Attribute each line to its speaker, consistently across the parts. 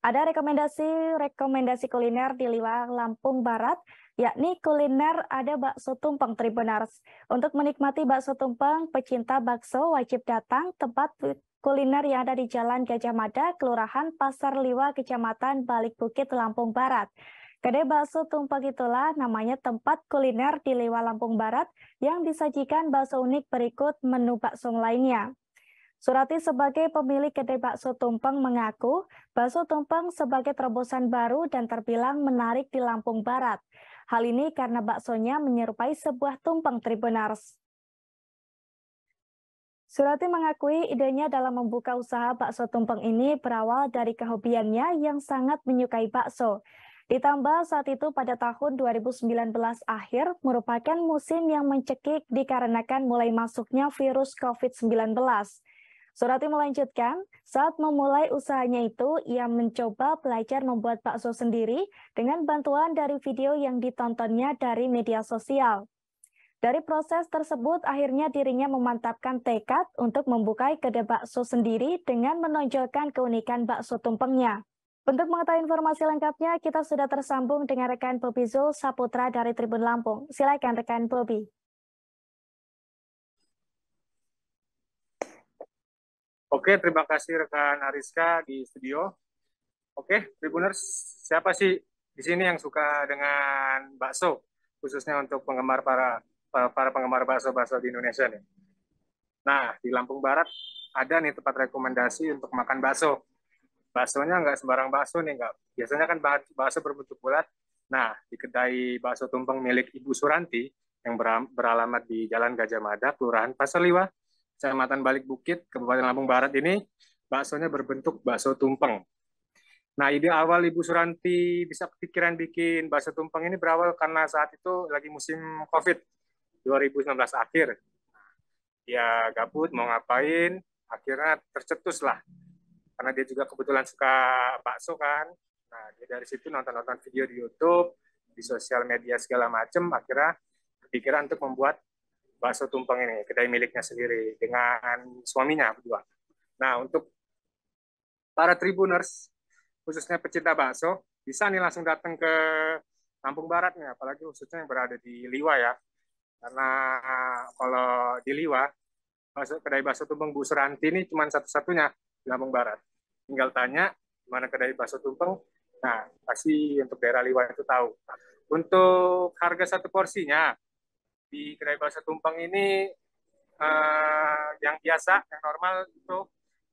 Speaker 1: Ada rekomendasi-rekomendasi kuliner di luar Lampung Barat, yakni kuliner ada bakso tumpeng Tribunars. Untuk menikmati bakso tumpeng, pecinta bakso wajib datang tempat kuliner yang ada di Jalan Gajah Mada, Kelurahan Pasar Liwa, Kecamatan Balik Bukit, Lampung Barat. Kedai bakso tumpeng itulah namanya tempat kuliner di Lewa Lampung Barat yang disajikan bakso unik berikut menu bakso lainnya. Surati sebagai pemilik kedai bakso tumpeng mengaku bakso tumpeng sebagai terobosan baru dan terbilang menarik di Lampung Barat. Hal ini karena baksonya menyerupai sebuah tumpeng tribunars. Surati mengakui idenya dalam membuka usaha bakso tumpeng ini berawal dari kehobiannya yang sangat menyukai bakso. Ditambah saat itu pada tahun 2019 akhir merupakan musim yang mencekik dikarenakan mulai masuknya virus COVID-19. Surati melanjutkan, saat memulai usahanya itu, ia mencoba belajar membuat bakso sendiri dengan bantuan dari video yang ditontonnya dari media sosial. Dari proses tersebut, akhirnya dirinya memantapkan tekad untuk membuka kedai bakso sendiri dengan menonjolkan keunikan bakso tumpengnya. Untuk mengetahui informasi lengkapnya, kita sudah tersambung dengan rekan Bobi Zul Saputra dari Tribun Lampung. Silakan rekan Bobi.
Speaker 2: Oke, terima kasih rekan Ariska di studio. Oke, Tribuners, siapa sih di sini yang suka dengan bakso, khususnya untuk penggemar para para penggemar bakso-bakso di Indonesia nih. Nah, di Lampung Barat ada nih tempat rekomendasi untuk makan bakso. Baksonya nggak sembarang bakso nih, nggak. Biasanya kan bakso berbentuk bulat. Nah, di kedai bakso tumpeng milik Ibu Suranti yang beralamat di Jalan Gajah Mada, Kelurahan Pasar Liwa, Kecamatan Balik Bukit, Kabupaten Lampung Barat ini baksonya berbentuk bakso tumpeng. Nah, ide awal Ibu Suranti bisa kepikiran bikin bakso tumpeng ini berawal karena saat itu lagi musim COVID 2019 akhir. ya gabut, mau ngapain, akhirnya tercetus lah. Karena dia juga kebetulan suka bakso kan. Nah, dia dari situ nonton-nonton video di YouTube, di sosial media segala macam akhirnya kepikiran untuk membuat bakso tumpeng ini, kedai miliknya sendiri dengan suaminya berdua. Nah, untuk para tribuners, khususnya pecinta bakso, bisa nih langsung datang ke Lampung Barat nih, apalagi khususnya yang berada di Liwa ya. Karena kalau di Liwa, bakso, kedai bakso tumpeng Bu Suranti ini cuma satu-satunya di Lampung Barat. Tinggal tanya, mana kedai bakso tumpeng, nah pasti untuk daerah Liwa itu tahu. Untuk harga satu porsinya, di Kedai Bakso Tumpeng ini uh, yang biasa, yang normal itu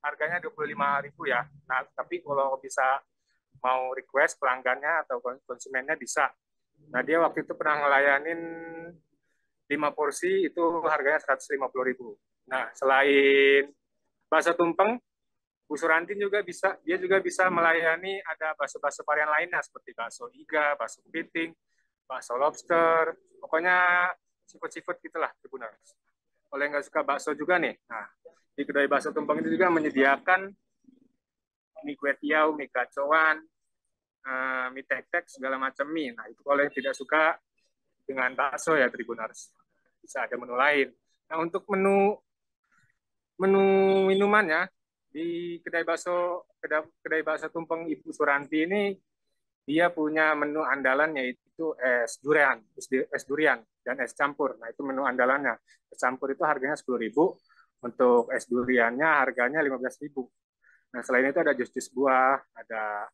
Speaker 2: harganya 25.000 ya. Nah, tapi kalau bisa mau request pelanggannya atau konsumennya bisa. Nah, dia waktu itu pernah ngelayanin lima porsi itu harganya 150.000. Nah, selain bakso tumpeng, Bu Surantin juga bisa, dia juga bisa melayani ada bakso-bakso varian lainnya seperti bakso iga, bakso piting, bakso lobster, pokoknya seafood-seafood gitulah Tribuners. Oleh nggak suka bakso juga nih. Nah, di kedai bakso tumpeng itu juga menyediakan mie kue tiaw, mie kacauan, eh, mie tek-tek, segala macam mie. Nah, itu kalau yang tidak suka dengan bakso ya Tribuners. Bisa ada menu lain. Nah, untuk menu menu minumannya di kedai bakso kedai, kedai bakso tumpeng Ibu Suranti ini dia punya menu andalan yaitu es durian, es durian dan es campur. Nah, itu menu andalannya. Es campur itu harganya 10.000, untuk es duriannya harganya 15.000. Nah, selain itu ada jus-jus buah, ada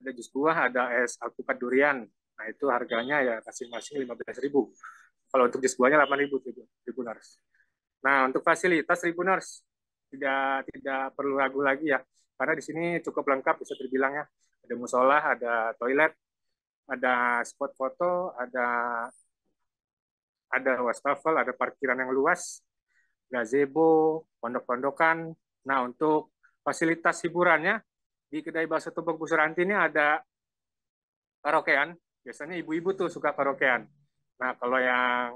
Speaker 2: ada jus buah, ada es alpukat durian. Nah, itu harganya ya masing-masing 15.000. Kalau untuk jus buahnya 8.000 Tribuners. Nah, untuk fasilitas Tribuners tidak tidak perlu ragu lagi ya. Karena di sini cukup lengkap bisa terbilang ya. Ada musola, ada toilet, ada spot foto, ada ada wastafel, ada parkiran yang luas, gazebo, pondok-pondokan. Nah, untuk fasilitas hiburannya di kedai bakso Tumpeng Busuranti ini ada karaokean. Biasanya ibu-ibu tuh suka karaokean. Nah, kalau yang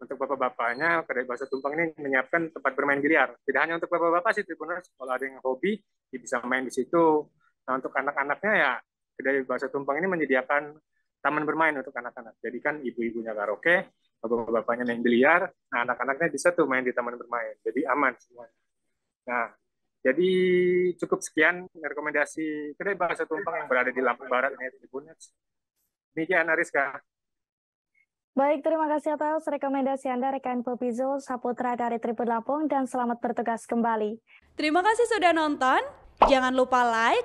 Speaker 2: untuk bapak-bapaknya, kedai bakso Tumpeng ini menyiapkan tempat bermain biliar. Tidak hanya untuk bapak-bapak sih, sebenarnya kalau ada yang hobi, dia bisa main di situ. Nah, untuk anak-anaknya ya Kedai Bahasa Tumpang ini menyediakan taman bermain untuk anak-anak. Jadi kan ibu-ibunya karaoke, bapak-bapaknya main biliar, nah anak-anaknya bisa tuh main di taman bermain. Jadi aman semua. Nah, jadi cukup sekian rekomendasi kedai bahasa tumpang yang berada di Lampung Barat ini Tribuners. Demikian Ariska.
Speaker 1: Baik, terima kasih atas rekomendasi Anda rekan Popizo Saputra dari Tribun Lampung dan selamat bertugas kembali. Terima kasih sudah nonton. Jangan lupa like,